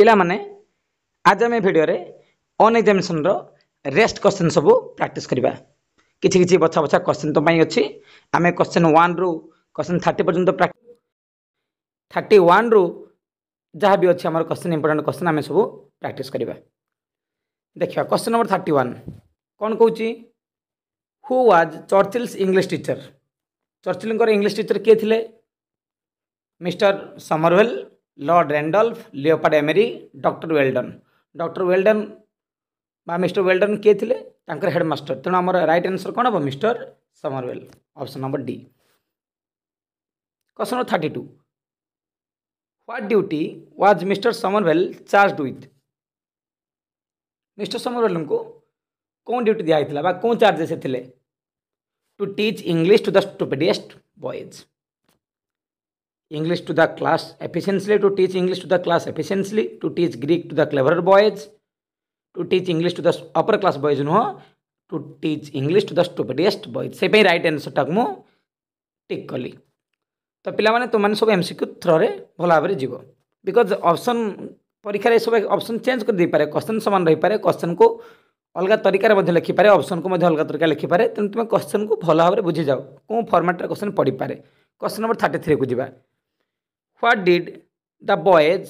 ପିଲାମାନେ ଆଜି ଆମେ ଭିଡ଼ିଓରେ ଅନ୍ ଏକ୍ଜାମିନେସନ୍ର ରେଷ୍ଟ କ୍ୱେଶ୍ଚିନ୍ ସବୁ ପ୍ରାକ୍ଟିସ୍ କରିବା କିଛି କିଛି ବଛା ବଛା କ୍ୱେଶ୍ଚିନ୍ ତମ ପାଇଁ ଅଛି ଆମେ କ୍ୱେଶ୍ଚିନ୍ ୱାନ୍ରୁ କ୍ୱେଶ୍ଚିନ୍ ଥାର୍ଟି ପର୍ଯ୍ୟନ୍ତ ଥାର୍ଟି ୱାନ୍ରୁ ଯାହା ବି ଅଛି ଆମର କ୍ୱେଶ୍ଚିନ୍ ଇମ୍ପୋର୍ଟାଣ୍ଟ କ୍ୱେଶ୍ଚିନ୍ ଆମେ ସବୁ ପ୍ରାକ୍ଟିସ୍ କରିବା ଦେଖିବା କ୍ୱେଶ୍ଚିନ୍ ନମ୍ବର ଥାର୍ଟି ୱାନ୍ କ'ଣ କହୁଛି who was Churchill's English teacher ଚର୍ଚ୍ଚିଲ୍ଙ୍କର ଇଂଲିଶ ଟିଚର କିଏ ଥିଲେ mister Somervell lord Randolph Leopold Amery doctor Welldon doctor Welldon बा मिस्टर वेल्डन किए थे हेडमास्टर तेणु आम रईट आंसर कौन हम mister Somervell option number D question number thirty two what duty was mister Somervell charged with mr somerville को कौन duty दिया कौन चार्जेस थे to teach English to the stupidest boys English to the class efficiently, to teach English to the class efficiently, to teach Greek to the cleverer boys, to teach English to the upper class boys, no to teach English to the stupidest boys. से पे right answer टक मो tick कली तो पिला माने पिलाने तुम सब एमसीक्यू थ्रो रे भला भल भाव जीव बिकज अप्सन परीक्षार सब option change कर दे पारे question समान रही पारे question को अलग तरीके मध्य तरीकार पारे अप्सन को मध्य अलग तरीका लिखिपारे तेनाली तुम क्वेश्चन को भल भाव बुझी जाओ कौ फर्माट्रे क्वेश्चन पढ़ी पारे क्वेश्चन नंबर थर्टी थ्री को जी what did the boys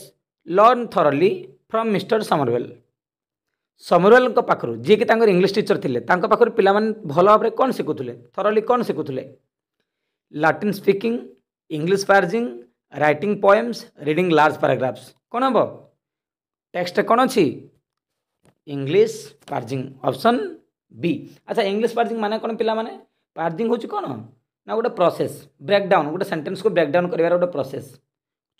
learn thoroughly from Mr. Somerville? ସମରୱେଲଙ୍କ ପାଖରୁ ଯିଏକି ତାଙ୍କର ଇଂଲିଶ ଟିଚର ଥିଲେ ତାଙ୍କ ପାଖରୁ ପିଲାମାନେ ଭଲ ଭାବରେ କ'ଣ ଶିଖୁଥିଲେ ଥରଲି କ'ଣ ଶିଖୁଥିଲେ Latin speaking English parsing writing poems reading large paragraphs କ'ଣ ହେବ ଟେକ୍ସଟ କ'ଣ ଅଛି ଇଂଲିଶ ପାର୍ଜିଂ ଅପସନ୍ ବି ଆଚ୍ଛା ଇଂଲିଶ ପାର୍ଜିଂ ମାନେ କ'ଣ ପିଲାମାନେ ପାର୍ଜିଂ ହେଉଛି କ'ଣ ନା ଗୋଟେ ପ୍ରୋସେସ୍ ବ୍ରେକ୍ ଡାଉନ୍ ଗୋଟେ ସେଣ୍ଟେନ୍ସକୁ ବ୍ରେକ୍ ଡାଉନ୍ କରିବାର ଗୋଟେ ପ୍ରୋସେସ୍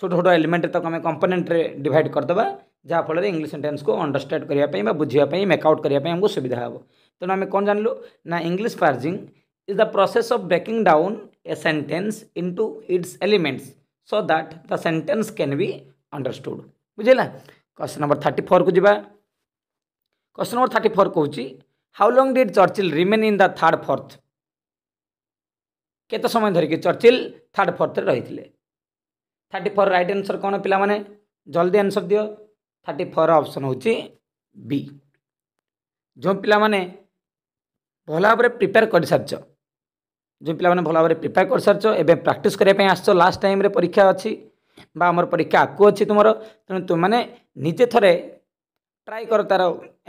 छोट छोट एलिमेंट तक आम कंपोनेंट डिवाइड करदे जहाँफल इंग्लीश सेन्टेन्स को अंडरस्टाण करने बुझाप बुझापी मेकआउट करने आमको सुविधा हे तेनाली कौन जानलु ना English parsing is the process of breaking down a sentence into its elements so that the sentence can be understood बुझेगा क्वेश्चन नंबर थर्टी फोर को जी क्वेश्चन नंबर थर्टी फोर कौन how long did Churchill remain in the third fourth केत समय धरिकी Churchill third fourth रही थे thirty four right answer କ'ଣ ପିଲାମାନେ ଜଲ୍ଦି ଆନ୍ସର୍ ଦିଅ ଥାର୍ଟି ଫୋର୍ ଅପସନ୍ ହେଉଛି ବି ଯେଉଁ ପିଲାମାନେ ଭଲ ଭାବରେ ପ୍ରିପେୟାର କରିସାରିଛ ଯେଉଁ ପିଲାମାନେ ଭଲ ଭାବରେ ପ୍ରିପେୟାର କରିସାରିଛ ଏବେ ପ୍ରାକ୍ଟିସ୍ କରିବା ପାଇଁ ଆସିଛ ଲାଷ୍ଟ ଟାଇମ୍ରେ ପରୀକ୍ଷା ଅଛି বা আমার পরীক্ষা আকু অছি তোমার তেমন তুমি মানে নিজে থরে ট্রাই কর তার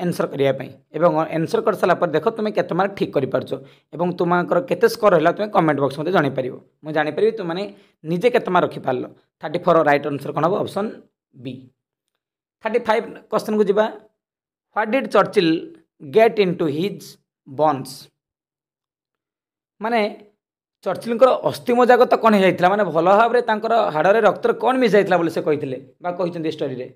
ଆନ୍ସର୍ କରିବା ପାଇଁ ଏବଂ ଆନ୍ସର୍ କରିସାରିଲା ପରେ ଦେଖ ତୁମେ କେତେ ମାର୍କ ଠିକ୍ କରିପାରୁଛ ଏବଂ ତୁମମାନଙ୍କର କେତେ ସ୍କୋର୍ ହେଲା ତୁମେ କମେଣ୍ଟ ବକ୍ସ ମୋତେ ଜଣାଇପାରିବ ମୁଁ ଜାଣିପାରିବି ତୁମମାନେ ନିଜେ କେତେ ମାର୍କ ରଖିପାରିଲ ଥାର୍ଟି ଫୋର୍ ରାଇଟ୍ ଆନ୍ସର୍ କ'ଣ ହେବ ଅପସନ୍ ବି ଥାର୍ଟି ଫାଇଭ୍ କ୍ୱେଶ୍ଚନ୍କୁ ଯିବା what did Churchill get into his bones ମାନେ ଚର୍ଚ୍ଚିଲଙ୍କର ଅସ୍ଥି ମଜାଗତ କ'ଣ ହେଇଯାଇଥିଲା ମାନେ ଭଲ ଭାବରେ ତାଙ୍କର ହାଡ଼ରେ ରକ୍ତରେ କ'ଣ ମିଶାଇଥିଲା ବୋଲି ସେ କହିଥିଲେ ବା କହିଛନ୍ତି ଷ୍ଟୋରିରେ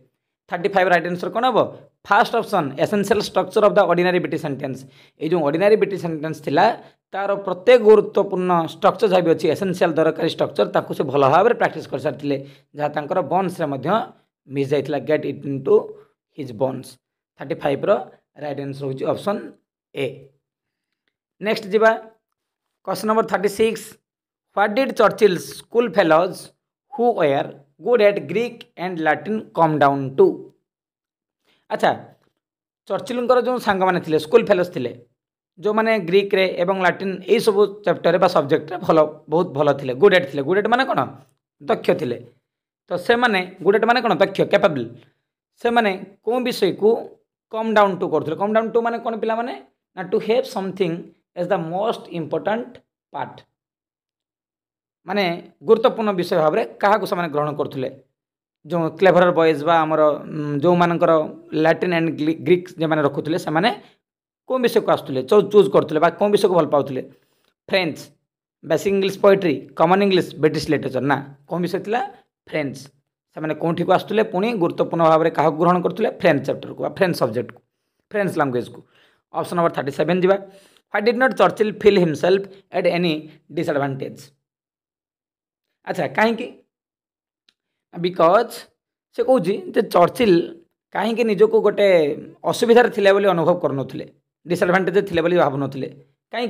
থার্টি ফাইভ রাইট আনসর কোণ হব first option essential structure of the ordinary বিটি সেটেন্স এই যে অর্ডিনারি বিটি সেটেন্স লা তার প্রত্যেক গুরুত্বপূর্ণ স্ট্রকচর যা বি অছি এসেনসিয়াল দরকারি স্ট্রকচর তাকে সে ভাল ভাবে প্র্যাকটিস করে সারিলে যা তাঁর বন্সরে মিস যাই get it into his bones thirty ফাইভর রাইট আনসর হচ্ছে অপসন এ নেক্সট যা question number thirty six what did Churchill school fellows who were good at Greek and Latin come down to. আচ্ছা ଚର୍ଚ୍ଚିଲଙ୍କର ଯେଉଁ ସାଙ୍ଗମାନେ ଥିଲେ school ଫେଲୋସ୍ ଥିଲେ ଯେଉଁମାନେ ଗ୍ରୀକ୍ରେ ଏବଂ ଲାଟିନ୍ ଏଇସବୁ ଚାପ୍ଟରରେ ବା ସବଜେକ୍ଟରେ ଭଲ ବହୁତ ଭଲ ଥିଲେ ଗୁଡ୍ ଏଟ୍ ଥିଲେ ଗୁଡ୍ ଏଟ୍ ମାନେ କ'ଣ ଦକ୍ଷ ଥିଲେ ତ ସେମାନେ ଗୁଡ୍ ଏଟ୍ ମାନେ କ'ଣ ଦକ୍ଷ କ୍ୟାପାବଲ୍ ସେମାନେ କେଉଁ ବିଷୟକୁ କମ୍ ଡାଉନ୍ ଟୁ କରୁଥିଲେ କମ୍ ଡାଉନ୍ ଟୁ ମାନେ କ'ଣ ପିଲାମାନେ ନା to have something as the most important part ମାନେ ଗୁରୁତ୍ୱପୂର୍ଣ୍ଣ ବିଷୟ ଭାବରେ କାହାକୁ ସେମାନେ ଗ୍ରହଣ କରୁଥିଲେ ଯେଉଁ କ୍ଲେଭର ବଏଜ୍ ବା ଆମର ଯେଉଁମାନଙ୍କର ଲାଟିନ୍ ଆଣ୍ଡ ଗ୍ରୀକ୍ ଯେଉଁମାନେ ରଖୁଥିଲେ ସେମାନେ କେଉଁ ବିଷୟକୁ ଆସୁଥିଲେ ଚୁଜ୍ କରୁଥିଲେ ବା କେଉଁ ବିଷୟକୁ ଭଲ ପାଉଥିଲେ French basic English poetry common English British literature ନା କେଉଁ ବିଷୟ ଥିଲା ଫ୍ରେଞ୍ଚ ସେମାନେ କେଉଁଠିକୁ ଆସୁଥିଲେ ପୁଣି ଗୁରୁତ୍ୱପୂର୍ଣ୍ଣ ଭାବରେ କାହାକୁ ଗ୍ରହଣ କରୁଥିଲେ ଫ୍ରେଞ୍ଚ ଚାପ୍ଟରକୁ ବା ଫ୍ରେଞ୍ଚ ସବଜେକ୍ଟକୁ ଫ୍ରେଞ୍ଚ ଲାଙ୍ଗୁଏଜ୍କୁ ଅପସନ୍ ନମ୍ବର ଥାର୍ଟି ସେଭେନ୍ ଯିବା what did not Churchill feel himself at any disadvantage अच्छा कहीं बिकज से कहे चर्चिल कहीं को गोटे असुविधा थी बोली अनुभव करसएडभांटेज थे भावन कहीं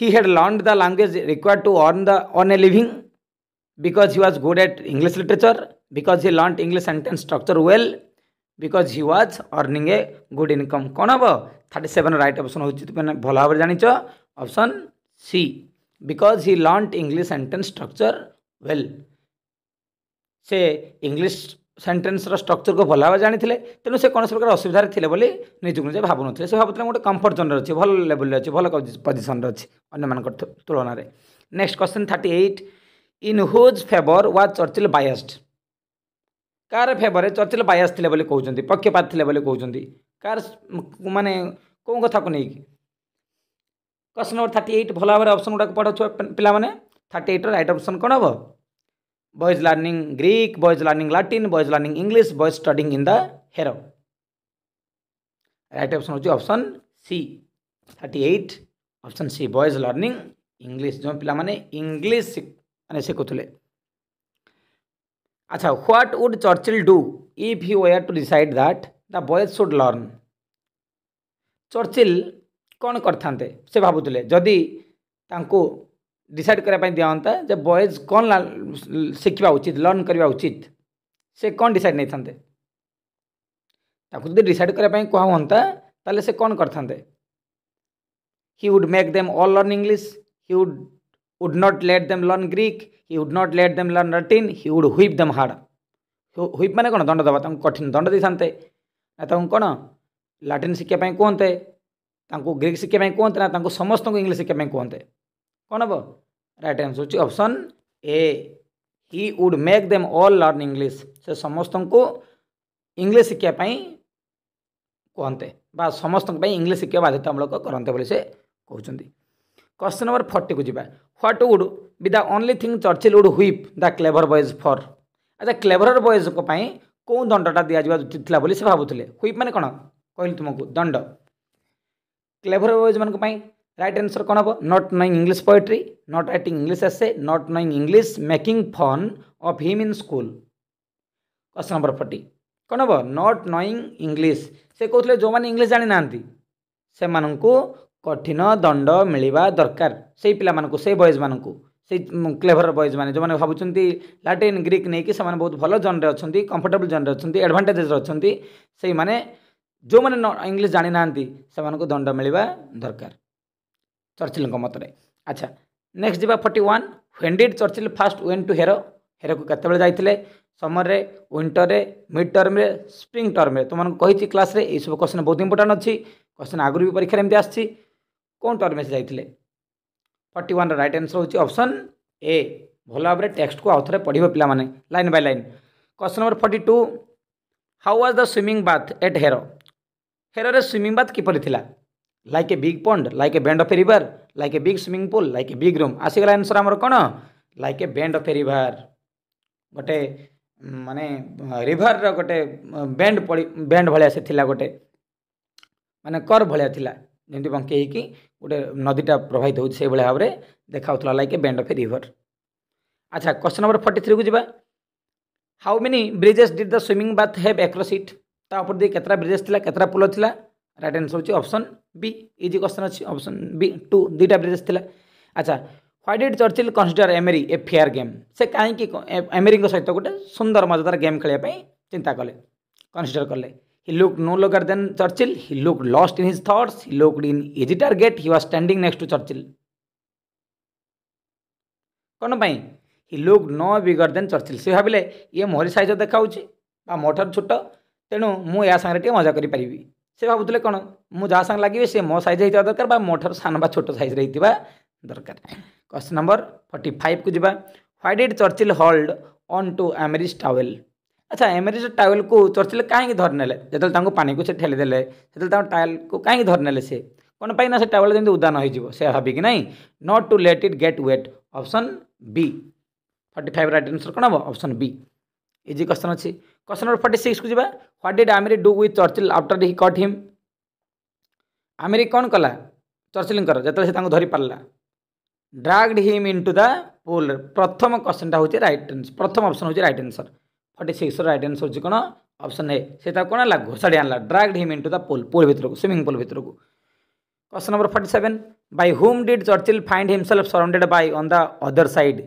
he had learn the language required to earn the an a living because he was good at English literature because he learn English sentence structure well because he was earning a good income कौन हम thirty seven right option हो भल भाव जान option C because he learnt english sentence structure well ସେ English ସେଣ୍ଟେନ୍ସର ଷ୍ଟ୍ରକ୍ଚରକୁ ଭଲ ଭାବେ ଜାଣିଥିଲେ ତେଣୁ ସେ କୌଣସି ପ୍ରକାର ଅସୁବିଧାରେ ଥିଲେ ବୋଲି ନିଜକୁ ନିଜେ ଭାବୁନଥିଲେ ସେ ଭାବୁଥିଲେ ମୁଁ ଗୋଟେ କମ୍ଫର୍ଟ ଜୋନ୍ରେ ଅଛି ଭଲ ଲେବୁଲ୍ରେ ଅଛି ଭଲ ପୋଜିସନ୍ରେ ଅଛି ଅନ୍ୟମାନଙ୍କ ତୁଳନାରେ next question thirty eight in whose favour was Churchill biased କାହାର ଫେଭରରେ ଚର୍ଚ୍ଚିଲ ବାୟାସ୍ ଥିଲେ ବୋଲି କହୁଛନ୍ତି ପକ୍ଷପାତ ଥିଲେ ବୋଲି କହୁଛନ୍ତି କାହାର ମାନେ କେଉଁ କଥାକୁ ନେଇକି क्वेश्चन नंबर थर्टी एट भल भाव अप्सन गुड़ाक पढ़ छुआ पाने थर्टी एट्र रईट अप्सन कौन हम boys learning Greek boys learning Latin boys learning English boys studying in the Harrow right option हो C thirty eight option C boys learning English जो पाने इंग्लीश मैंने शिखुले अच्छा what would Churchill do if you were to decide that the boys should learn Churchill कौन करते से भावुले जदि डिसाइड करने दिखता जो बयज कौन शिखा उचित लर्न करवा उचित से कौन डिसाइड नहीं था डिसाइड करने कहता तेल से कौन करते he would make them all learn English he would would not let them learn Greek he would not let them learn Latin he would whip them hard whip मैंने कौन दंड दवा कठिन दंड दे था कौन लाटिन शिखापी कहते ताको ग्रीक शिक्षापी कहते ना समस्त को इंग्लीश शिक्षापी कहते कौन हम right answer option A he would make them all learn English से समस्त को इंग्लीश शिक्षापी कहते समस्त इंग्लीश शिक्षा बाध्यतामूलक करते से कहते क्वेश्चन नंबर फोर्टी को जी what would be the only thing Churchill would whip the clever boys for अच्छा क्लेभर बयज कौ दंडटा दिजा उचित भाई से भावुते ह्विप मैंने कौन कहल तुमको दंड क्लेभर वोज मई रईट आनसर कौन हम not knowing English poetry not write English essay not knowing English making fun of him in school question number forty कौन हम नट नईंग इंग्लीश से कहते जो मैंने इंग्लीश जाणी ना से कठिन दंड मिलवा दरकार से पाला बयज मानक से क्लेभर बयज मैंने जो मैंने भावुं लाटिन ग्रीक नहीं कि बहुत भल जन अच्छा कंफर्टेबल जोन अच्छे एडभांटेजेस अच्छा से मैंने जो मैंने इंग्लीश जाणिना को दंड मिलवा दरकार चर्चिल मतरे अच्छा नेक्स्ट जी फर्टी वन हेंडेड Churchill first went to Harrow Harrow को केत समर रे विंटर रे मिड टर्म स्प्रिंग टर्म तो तुमको कही क्लास रे सब क्वेश्चन बहुत इंपोर्टां अच्छी क्वेश्चन आगुरी भी परीक्षा एमती आसी कौन टर्म से जाते forty one right answer option A भल भाव टेक्सट को आउ थे पढ़े पे line by line question number forty two how was the swimming bath at Harrow ହେରରେ ସୁଇମିଂ ବାଥ୍ କିପରି ଥିଲା like a big pond like a band of a river like a big swimming pool like a big room ଆସିଗଲା answer ଆମର କ'ଣ like a band of a river ଗୋଟେ ମାନେ ରିଭର୍ର ଗୋଟେ band ପଡ଼ି ବ୍ୟାଣ୍ଡ ଭଳିଆ ସେ ଥିଲା ଗୋଟେ ମାନେ କର୍ ଭଳିଆ ଥିଲା ଯେମିତି ବଙ୍କେଇକି ଗୋଟେ ନଦୀଟା ପ୍ରବାହିତ ହେଉଛି ସେଇଭଳି ଭାବରେ ଦେଖାଉଥିଲା like a band of a river ଆଚ୍ଛା କ୍ୱେଶ୍ଚନ୍ ନମ୍ବର ଫର୍ଟି ଥ୍ରୀକୁ ଯିବା how many bridges did the swimming bath have across it तापर उपर दिए ब्रिजेस थिला के पुल थिला राइट आंसर होची बी इजी क्वेश्चन अच्छी अप्सन बी टू दुटा ब्रिजेस थिला अच्छा why did Churchill consider Amery a fair game से कहीं एमेरी सहित गोटे सुंदर मजादार गेम खेलने चिंता कले कनसीडर कले he look no larger than Churchill he look last in his that's he look in is target he was standing next to Churchill कौन पाई he look no bigger than Churchill से भाविले ये मोरी सैज देखा मोटर छोट ତେଣୁ ମୁଁ ଏହା ସାଙ୍ଗରେ ଟିକେ ମଜା କରିପାରିବି ସେ ଭାବୁଥିଲେ କ'ଣ ମୁଁ ଯାହା ସାଙ୍ଗେ ଲାଗିବି ସେ ମୋ ସାଇଜ୍ ହେଇଥିବା ଦରକାର ବା ମୋ ଠାରୁ ସାନ ବା ଛୋଟ ସାଇଜ୍ରେ ହେଇଥିବା ଦରକାର କ୍ୱେଶ୍ଚନ୍ ନମ୍ବର ଫର୍ଟି ଫାଇଭ୍କୁ ଯିବା why did Churchill hold on to Amery's towel ଆଚ୍ଛା ଏମେରିଜ ଟାୱେଲକୁ ଚର୍ଚ୍ଚିଲେ କାହିଁକି ଧରିନେଲେ ଯେତେବେଳେ ତାଙ୍କୁ ପାଣିକୁ ସେ ଠେଲିଦେଲେ ସେତେବେଳେ ତାଙ୍କ ଟାୱେଲକୁ କାହିଁକି ଧରିନେଲେ ସେ କ'ଣ ପାଇଁ ନା ସେ ଟାୱେଲ ଯେମିତି ଉଦାନ ହୋଇଯିବ ସେ ଭାବିକି ନାହିଁ not to let it get wet option B forty five right answer କ'ଣ ହେବ ଅପସନ୍ ବି ଇଜି କ୍ୱେଶ୍ଚନ୍ ଅଛି क्वेश्चन नंबर फोर्टी सिक्स को जी what did Amery do with Churchill after he caught him Amery कौन कला चर्चिलर जो धरी पारा dragged him into the pool प्रथम क्वेश्चन हूँ रईट आंसर प्रथम अप्सन हूँ right answer forty six right answer हूँ कौन अप्सन ए से कौन है घोषाड़ी आनला dragged him into the pool pool भितर को स्विमिंग पुल भितर को question number forty seven by whom did Churchill find himself surrounded by on the other side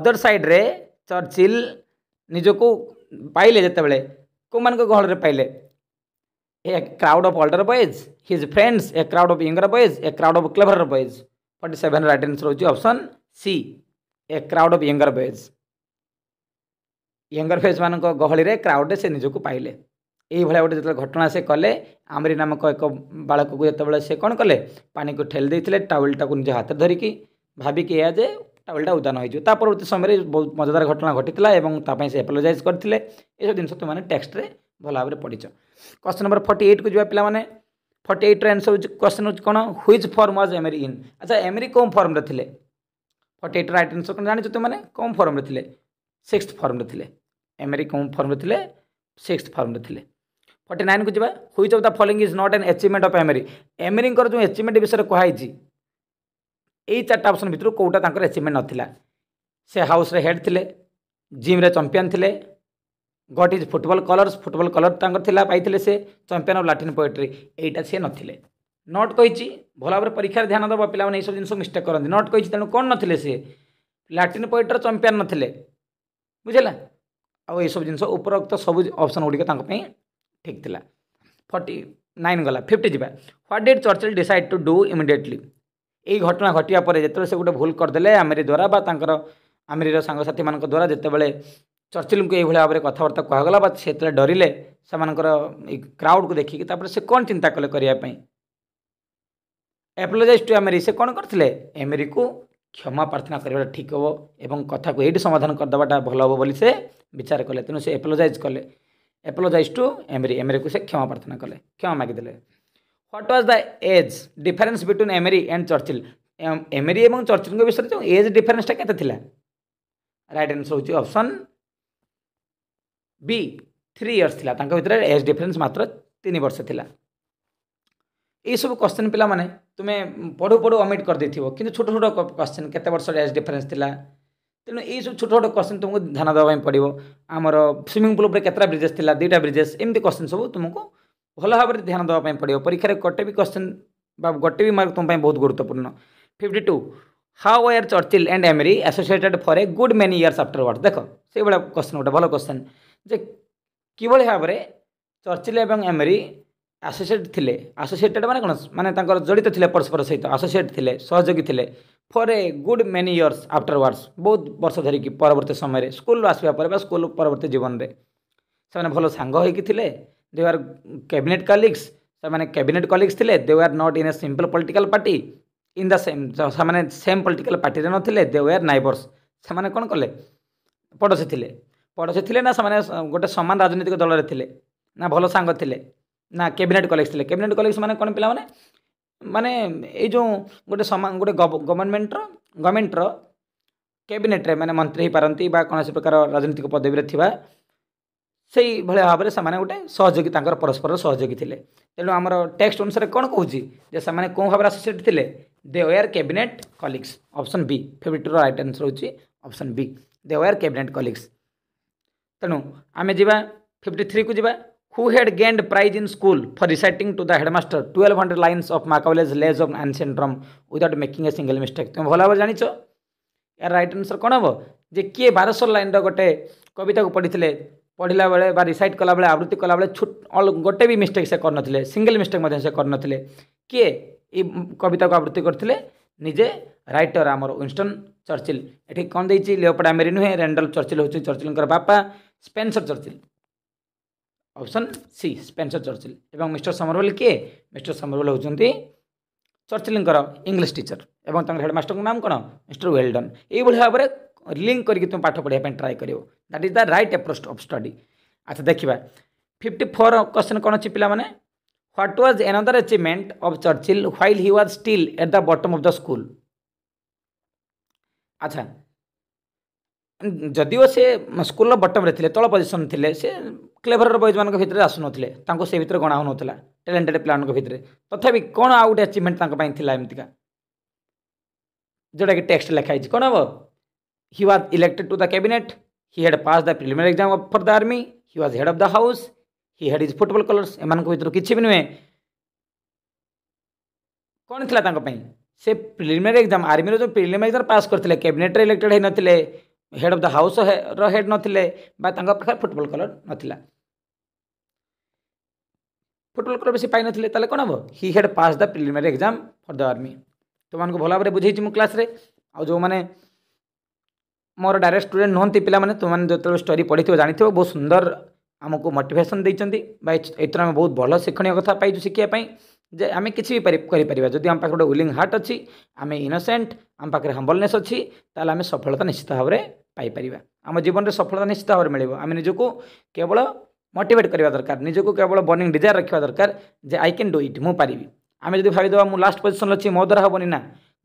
other सैड्रे चर्चिल निजक पाइले जितेबले कौ मान गहल पाइले a crowd of older boys his friends a crowd of younger boys a crowd of clever boys forty seven right answer option C a crowd of younger बयज younger boys मान गहली क्राउड से निजक पाइले यही गोटे जो घटना से कले आमरी नामक एक बाड़क को जो बड़े से कौन कले पानी को ठेली टाउलटा को निज हाथ धरिकी भाविक यह टावलटा उदान हो परवर्त समय बहुत मजादार घटना घटीता से एपोलोजाइज करते सब जिन तुमने टेक्सट में भल भाव पढ़ी क्वेश्चन नंबर फर्ट एट जो पे फर्ट एट्र एनसर क्वेश्चन हूँ कौन ह्विज फर्म वाज एमेरी इन अच्छा एमेरी कौन फर्म्रे थे फर्ट एट्र रईट एनसर कौन जानते तुमने कौन फर्म्रे थे सिक्स फर्म्रे थे एमेरी कौन फर्म्रे थे सिक्स फर्म्रे थे फर्टी नाइन को जी which of the following is not an achievement of Amery Amery जो एचिवमेंट विषय कहुई ଏଇ ଚାରିଟା ଅପସନ୍ ଭିତରୁ କେଉଁଟା ତାଙ୍କର ଆଚିଭମେଣ୍ଟ ନଥିଲା ସେ ହାଉସ୍ରେ ହେଡ଼୍ ଥିଲେ ଜିମ୍ରେ ଚମ୍ପିଅନ୍ ଥିଲେ got his football colours football colour ତାଙ୍କର ଥିଲା ପାଇଥିଲେ ସେ ଚମ୍ପିଅନ୍ ଅଫ୍ ଲାଟିନ୍ ପୋଏଟ୍ରି ଏଇଟା ସିଏ ନଥିଲେ ନଟ୍ କହିଛି ଭଲ ଭାବରେ ପରୀକ୍ଷାରେ ଧ୍ୟାନ ଦେବ ପିଲାମାନେ ଏଇସବୁ ଜିନିଷ ମିଷ୍ଟେକ୍ କରନ୍ତି ନଟ୍ କହିଛି ତେଣୁ କ'ଣ ନଥିଲେ ସିଏ ଲାଟିନ୍ ପୋଏଟ୍ରିର ଚମ୍ପିଅନ୍ ନଥିଲେ ବୁଝିଲା ଆଉ ଏଇସବୁ ଜିନିଷ ଉପରୋକ୍ତ ସବୁ ଅପସନ୍ ଗୁଡ଼ିକ ତାଙ୍କ ପାଇଁ ଠିକ୍ ଥିଲା ଫର୍ଟି ନାଇନ୍ ଗଲା ଫିଫ୍ଟି ଯିବା what did Churchill decide to do immediately এই ঘটনা ঘটিবা ପରେ ଯେତେବେଳେ ସେ ଗୋଟେ ଭୁଲ କରିଦେଲେ ଆମେରି ଦ୍ୱାରା ବା ତାଙ୍କର ଆମେରିର ସାଙ୍ଗସାଥିମାନଙ୍କ ଦ୍ୱାରା ଯେତେବେଳେ ଚର୍ଚ୍ଚିଲଙ୍କୁ ଏଇଭଳି ଭାବରେ କଥାବାର୍ତ୍ତା କୁହାଗଲା ବା ସେ ଯେତେବେଳେ ଡରିଲେ ସେମାନଙ୍କର ଏଇ କ୍ରାଉଡ଼କୁ ଦେଖିକି ତାପରେ ସେ କ'ଣ ଚିନ୍ତା କଲେ କରିବା ପାଇଁ ଆପ୍ଲୋଜାଇଜ୍ ଟୁ ଆମେରି ସେ କ'ଣ କରିଥିଲେ ଆମେରିକୁ କ୍ଷମା ପ୍ରାର୍ଥନା କରିବାଟା ଠିକ୍ ହେବ ଏବଂ କଥାକୁ ଏଇଠି ସମାଧାନ କରିଦେବାଟା ଭଲ ହେବ ବୋଲି ସେ ବିଚାର କଲେ ତେଣୁ ସେ ଏପ୍ଲୋଜାଇଜ୍ କଲେ ଏପ୍ଲୋଜାଇଜ୍ ଟୁ ଏମେରି ଏମେରିକୁ ସେ କ୍ଷମା ପ୍ରାର୍ଥନା କଲେ କ୍ଷମା ମାଗିଦେଲେ what was the age difference between Amery and Churchill Amery और चर्चिल के विषय जो एज डिफरेन्सटा के right answer option B three years भितर एज डिफरेन्स मात्र तीन वर्ष था युव क्वेश्चन पे तुम्हें पढ़ु पढ़ु ओमिट कर देव कि छोट छोट क्वेश्चन केत वर्ष एज डिफरेन्स तेणु ये सब छोट छोट क्वेश्चन तुमको ध्यान देवाई पड़ो आमर स्विमिंग पुल्रे कतटा ब्रिजेस दुईटा ब्रिजेस एमती क्वेश्चन सब तुमको ଭଲ ଭାବରେ ଧ୍ୟାନ ଦେବା ପାଇଁ ପଡ଼ିବ ପରୀକ୍ଷାରେ ଗୋଟେ ବି କ୍ୱେଶ୍ଚନ୍ ବା ଗୋଟେ ବି ମାର୍କ ତୁମ ପାଇଁ ବହୁତ ଗୁରୁତ୍ୱପୂର୍ଣ୍ଣ fifty two how were Churchill and Amery associated for a good many years afterward ଦେଖ ସେଇଭଳିଆ କ୍ୱେଶ୍ଚନ୍ ଗୋଟେ ଭଲ କ୍ୱେଶ୍ଚନ୍ ଯେ କିଭଳି ଭାବରେ ଚର୍ଚିଲ୍ ଏବଂ ଏମେରି ଆସୋସିଏଟ୍ ଥିଲେ ଆସୋସିଏଟେଡ୍ ମାନେ କ'ଣ ମାନେ ତାଙ୍କର ଜଡ଼ିତ ଥିଲେ ପରସ୍ପର ସହିତ ଆସୋସିଏଟ୍ ଥିଲେ ସହଯୋଗୀ ଥିଲେ for a good many years afterwards ବହୁତ ବର୍ଷ ଧରିକି ପରବର୍ତ୍ତୀ ସମୟରେ ସ୍କୁଲରୁ ଆସିବା ପରେ ବା ସ୍କୁଲ ପରବର୍ତ୍ତୀ ଜୀବନରେ ସେମାନେ ଭଲ ସାଙ୍ଗ ହୋଇକି ଥିଲେ दे आर कैबिनेट कलिग्स से कैबिनेट कलिग्स थे they are not in a simple political party in the same से सेम पॉलिटिकल पार्टी में नथिले दे आर नाइबर्स से कौन कले पड़ोशी थे पड़ोशी थे ना से गोटे सामान राजनीतिक दल में ना भल सांग थे ना कैबिनेट कलिग्स थे कैबिनेट कलिग्स मैंने कौन पे माने ये जो गोटे समान गोटे गवर्नमेंटर मैंने मंत्री हो पारती कौन ବା କୌଣସି ପ୍ରକାର ରାଜନୈତିକ ପଦବୀରେ ଥିବା से भाया भाव से गोटे सहयोगी परस्पर सहयोगी थे तेणु आम टेक्स अनुसार कौन कहे से कौ भाव आसोसीएट थे they were cabinet colleagues option B favourite right answer option B they were cabinet colleagues तेणु आम जा फिफ्टी थ्री को जी who had gained prize in school for recite to the headmaster twelve hundred lines of Macaulay's Lays of ancient सेंड्रम without making a single mistake तुम भल भाव जान यार रईट आनसर कौन हम जे किए बारश लाइन रोटे कविता को पढ़ी ପଢ଼ିଲା ବେଳେ ବା ରିସାଇଟ୍ କଲାବେଳେ ଆବୃତ୍ତି କଲାବେଳେ ଛୋଟ ଗୋଟେ ବି ମିଷ୍ଟେକ୍ ସେ କରିନଥିଲେ ସିଙ୍ଗଲ୍ ମିଷ୍ଟେକ୍ ମଧ୍ୟ ସେ କରିନଥିଲେ କିଏ ଏଇ କବିତାକୁ ଆବୃତ୍ତି କରିଥିଲେ ନିଜେ ରାଇଟର୍ ଆମର ୱିନଷ୍ଟନ୍ ଚର୍ଚ୍ଚିଲ୍ ଏଠି କ'ଣ ଦେଇଛି ଲିଓପଡ଼ ଆମେରି ନୁହେଁ ରେଣ୍ଡଲ ଚର୍ଚ୍ଚିଲ୍ ହେଉଛି ଚର୍ଚ୍ଚିଲ୍ଙ୍କର ବାପା Spencer Churchill option C Spencer Churchill ଏବଂ ମିଷ୍ଟର ସମରବେଲ କିଏ ମିଷ୍ଟର ସମରବେଲ ହେଉଛନ୍ତି ଚର୍ଚ୍ଚିଲ୍ଙ୍କର ଇଂଲିଶ ଟିଚର୍ ଏବଂ ତାଙ୍କର ହେଡ଼ମାଷ୍ଟରଙ୍କ ନାମ କ'ଣ ମିଷ୍ଟର ୱେଲଡନ୍ ଏଇଭଳି ଭାବରେ ଲିଙ୍କ୍ କରିକି ତୁମେ ପାଠ ପଢ଼ିବା ପାଇଁ ଟ୍ରାଏ କରିବ that is the right approach of study अच्छा देखा फिफ्टी फोर क्वेश्चन कौन अच्छी पे what was an other achievement of Churchill while he was still at the bottom of the school अच्छा जदिव से स्कूल बटम थे तौ पोजिशन थे क्लेभर बयज मान आस आसुन से भितर गणा हो ना टैलेंटेड पिला भितर तथा कौन आउ गए अचिवमेंट एमती जोटा कि टेक्सट लिखाई कौन हम he was elected to the cabinet he had passed the preliminary exam for the army he was head of the house he had his football colors ଏମାନଙ୍କ ଭିତରୁ କିଛି ବି ନୁହେଁ କ'ଣ ଥିଲା ତାଙ୍କ ପାଇଁ ସେ ପ୍ରିଲିମିନାରୀ ଏକ୍ଜାମ୍ ଆର୍ମିର ଯେଉଁ ପ୍ରିଲିମିନାରୀ ଏକ୍ଜାମ୍ ପାସ୍ କରିଥିଲେ କ୍ୟାବିନେଟ୍ରେ ଇଲେକ୍ଟେଡ୍ ହୋଇନଥିଲେ ହେଡ୍ ଅଫ୍ ଦ ହାଉସ୍ର ହେଡ୍ ନଥିଲେ ବା ତାଙ୍କ ପାଖରେ ଫୁଟବଲ୍ କଲର୍ ନଥିଲା ଫୁଟବଲ୍ କଲର୍ ବେଶୀ ପାଇନଥିଲେ ତାହେଲେ କ'ଣ ହେବ he had passed the preliminary exam for the army ତୁମମାନଙ୍କୁ ଭଲ ଭାବରେ ବୁଝେଇଛି ମୁଁ କ୍ଲାସ୍ରେ ଆଉ ଯେଉଁମାନେ ମୋର ଡାଇରେକ୍ଟ ଷ୍ଟୁଡେଣ୍ଟ ନୁହନ୍ତି ପିଲାମାନେ ତୁମମାନେ ଯେତେବେଳେ ଷ୍ଟୋରି ପଢ଼ିଥିବ ଜାଣିଥିବ ବହୁତ ସୁନ୍ଦର ଆମକୁ ମୋଟିଭେସନ୍ ଦେଇଛନ୍ତି ବା ଏଥିରୁ ଆମେ ବହୁତ ଭଲ ଶିକ୍ଷଣୀୟ କଥା ପାଇଛୁ ଶିଖିବା ପାଇଁ ଯେ ଆମେ କିଛି ବି କରିପାରିବା ଯଦି ଆମ ପାଖରେ ଗୋଟେ ୱିଲିଂ ହାର୍ଟ ଅଛି ଆମେ ଇନୋସେଣ୍ଟ ଆମ ପାଖରେ ହମ୍ବଲନେସ୍ ଅଛି ତାହେଲେ ଆମେ ସଫଳତା ନିଶ୍ଚିତ ଭାବରେ ପାଇପାରିବା ଆମ ଜୀବନରେ ସଫଳତା ନିଶ୍ଚିତ ଭାବରେ ମିଳିବ ଆମେ ନିଜକୁ କେବଳ ମୋଟିଭେଟ୍ କରିବା ଦରକାର ନିଜକୁ କେବଳ ବର୍ଣ୍ଣିଂ ଡିଜାୟାର ରଖିବା ଦରକାର ଯେ ଆଇ କ୍ୟାନ୍ ଡୁ ଇଟ୍ ମୁଁ ପାରିବି ଆମେ ଯଦି ଭାବିଦେବା ମୁଁ ଲାଷ୍ଟ ପୋଜିସନ୍ ଅଛି ମୋ ଦ୍ୱାରା ହେବନି ନା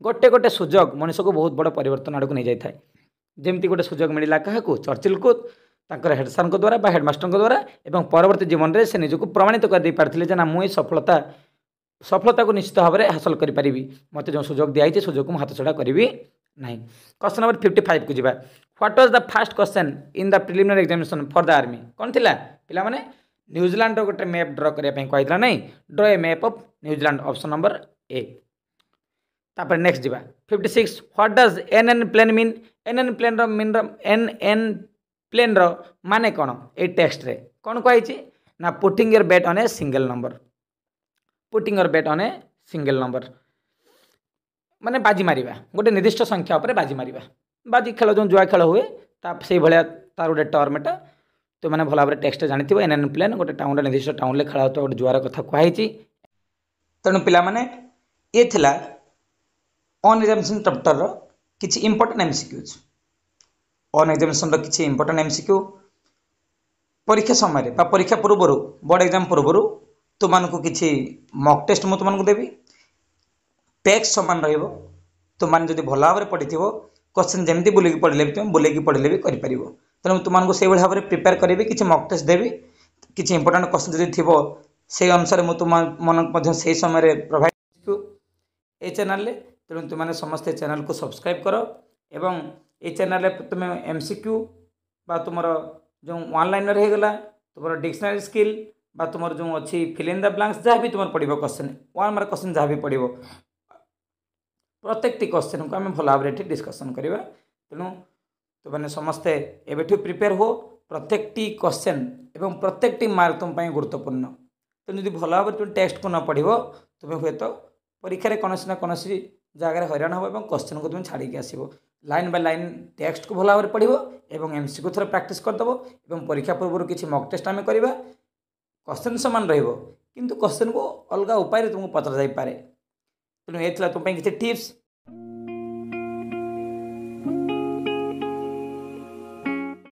ଗୋଟେ ଗୋଟେ ସୁଯୋଗ ମଣିଷକୁ ବହୁତ ବଡ଼ ପରିବର୍ତ୍ତନ ଆଡ଼କୁ ନେଇଯାଇଥାଏ ଯେମିତି ଗୋଟେ ସୁଯୋଗ ମିଳିଲା କାହାକୁ ଚର୍ଚ୍ଚିଲକୁ ତାଙ୍କର ହେଡ଼ ସାର୍ଙ୍କ ଦ୍ୱାରା ବା ହେଡ଼ମାଷ୍ଟରଙ୍କ ଦ୍ୱାରା ଏବଂ ପରବର୍ତ୍ତୀ ଜୀବନରେ ସେ ନିଜକୁ ପ୍ରମାଣିତ କରିଦେଇ ପାରିଥିଲେ ଯେ ନା ମୁଁ ଏଇ ସଫଳତା ସଫଳତାକୁ ନିଶ୍ଚିତ ଭାବରେ ହାସଲ କରିପାରିବି ମୋତେ ଯେଉଁ ସୁଯୋଗ ଦିଆହେଇଛି ସୁଯୋଗକୁ ମୁଁ ହାତଛଡ଼ା କରିବି ନାହିଁ କ୍ୱେଶ୍ଚନ୍ ନମ୍ବର ଫିଫ୍ଟି ଫାଇଭ୍କୁ ଯିବା what was the first question in the preliminary examination for the army କ'ଣ ଥିଲା ପିଲାମାନେ ନ୍ୟୁଜିଲାଣ୍ଡର ଗୋଟେ ମ୍ୟାପ୍ ଡ୍ର କରିବା ପାଇଁ କୁହାଯାଇଥିଲା ନାହିଁ draw a map of New Zealand option number A ତାପରେ ନେକ୍ସଟ ଯିବା fifty six what does en enplane mean ଏନ୍ ଏନ୍ ପ୍ଲେନ୍ର ମିନ୍ର ଏନ୍ ଏନ୍ ପ୍ଲେନ୍ର ମାନେ କ'ଣ ଏଇ ଟେକ୍ସଟରେ କ'ଣ କୁହାଯାଇଛି ନା putting your bet on a single number putting your bet on a single number ମାନେ ବାଜି ମାରିବା ଗୋଟେ ନିର୍ଦ୍ଦିଷ୍ଟ ସଂଖ୍ୟା ଉପରେ ବାଜି ମାରିବା ବାଜି ଖେଳ ଯେଉଁ ଜୁଆ ଖେଳ ହୁଏ ତା ସେଇଭଳିଆ ତାର ଗୋଟେ ଟର୍ମ ଏଟା ତୁମେମାନେ ଭଲ ଭାବରେ ଟେକ୍ସଟ ଜାଣିଥିବ ଏନ୍ ଏନ୍ ପ୍ଲେନ୍ ଗୋଟେ ଟାଉନ୍ରେ ନିର୍ଦ୍ଦିଷ୍ଟ ଟାଉନ୍ରେ ଖେଳ ହେଉଥିବା ଗୋଟେ ଜୁଆର କଥା କୁହାହେଇଛି ତେଣୁ ପିଲାମାନେ ଇଏ ଥିଲା অন এক্সামিনেশন টা পড়তো কিছু ইম্পর্টেন্ট এমসিকিউজ অন এক্সামিনেশন টা কিছু ইম্পর্টেন্ট এমসিকিউ পরীক্ষা সময় বা পরীক্ষা পূর্ব বড় एग्जाम পূর্ব তুমি অনেক কিছু মক টেস্ট তোমা অনেক দেব টেক সমান রইবো তুমি যদি ভোলা ভাবে পড়ি থিবা क्वेश्चन যেমনটি বলে পড়লে তুমি বলে কি পড়লেবি করি পারিবো তাহলে তোমা অনেক সেই ভাবে প্রিপেয়ার করবে কিছু মক টেস্ট দেব কিছু ইম্পর্টেন্ট क्वेश्चन যদি থিবো সেই অনুসারে আমি তোমা মন মধ্যে সেই সময়ে প্রোভাইড এই চ্যানেলে ତେଣୁ ତୁମେମାନେ ସମସ୍ତେ ଚ୍ୟାନେଲ୍କୁ ସବସ୍କ୍ରାଇବ୍ କର ଏବଂ ଏ ଚ୍ୟାନେଲ୍ରେ ତୁମେ ଏମ୍ ସି କ୍ୟୁ ବା ତୁମର ଯେଉଁ ୱାନ୍ଲାଇନର୍ ହୋଇଗଲା ତୁମର ଡିକ୍ସନାରୀ ସ୍କିଲ୍ বা তোমার যে অছি ফিল ইন দ্য ব্লাঙ্কস যা বি তোমার পড়ব কোশ্চেন ওয়ান মার্ক কোশ্চেন যা বি পড়ব প্রত্যেকটি কোশ্চেনকে আমি ভাল ভাবে এটি ডিসকসন করা তেমন তোমাদের সমস্তে এবেঠু প্রিপেয়ার হো প্রত্যেকটি কোশ্চেন এবং প্রত্যেকটি মার্ক তোমার গুরুত্বপূর্ণ তেমন যদি ভাল ভাবে তুমি টেক্সটকে ন পড়ব তুমি হয়তো পরীক্ষার কোণী না কোণী জায়গায় হইরাণ হব এবং কোশ্চেনকে তুমি ছাড়িকি আসব লাইন বাই লাইন টেক্সটকে ভাল ভাবে পড়ব এবং এমসিকু থরে প্রাকটিস করেদেব এবং পরীক্ষা পূর্বর কিছু মক টেস্ট আমি করা কোশ্চেন সমান রহব কিন্তু কোশ্চেনকে অলগা উপায়ে তুমি পচরা যাইপরে তেমন এ তোমার কিছু টিপ্স